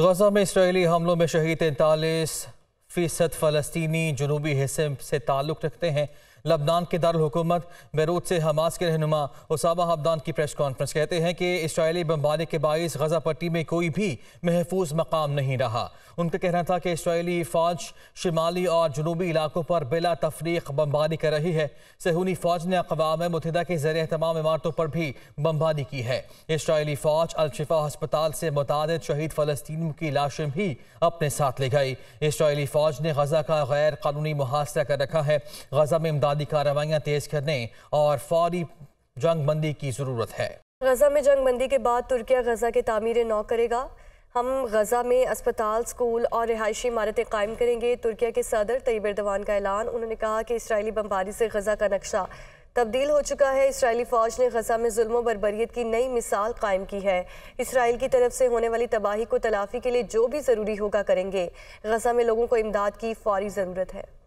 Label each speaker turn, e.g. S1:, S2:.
S1: गजा में इसराइली हमलों में शहीद तैंतालीस फ़ीसद फ़लस्तनी जनूबी हिस्से से ताल्लुक़ रखते हैं लबनान के दारकूमत बैरूत से हमास के रहनुमा उसामा हबदान की प्रेस कॉन्फ्रेंस कहते हैं कि इसराइली बम्बारी के बायस गजा पट्टी में कोई भी महफूज मकाम नहीं रहा उनका कहना था कि इसराइली फ़ौज शिमाली और जनूबी इलाकों पर बिला तफरीक बम्बारी कर रही है सहूनी फ़ौज ने अकवाम मुतहदा के जरिए तमाम इमारतों पर भी बम्बारी की है इसराइली फ़ौज अलशिफा हस्पताल से मुताद शहीद फ़लस्तीनियों की लाशें भी अपने साथ ले गई इसराइली फ़ौज ने गजा का गैर कानूनी मुहासा कर रखा है गजा में इमदाद इंतबादी कार्रवाइयाँ तेज़ करने और फौरी जंग बंदी की ज़रूरत है
S2: गजा में जंग बंदी के बाद तुर्किया गजा के तमीर नौ करेगा हम गजा में अस्पताल स्कूल और रिहायशी इमारतें कायम करेंगे तुर्किया के सदर तयब अरदवान का ऐलान उन्होंने कहा कि इसराइली बमबारी से गजा का नक्शा तब्दील हो चुका है इसराइली फ़ौज ने गजा में जुल्म बरबरीत की नई मिसाल कायम की है इसराइल की तरफ से होने वाली तबाही को तलाफी के लिए जो भी ज़रूरी होगा करेंगे गजा में लोगों को इमदाद की फौरी ज़रूरत है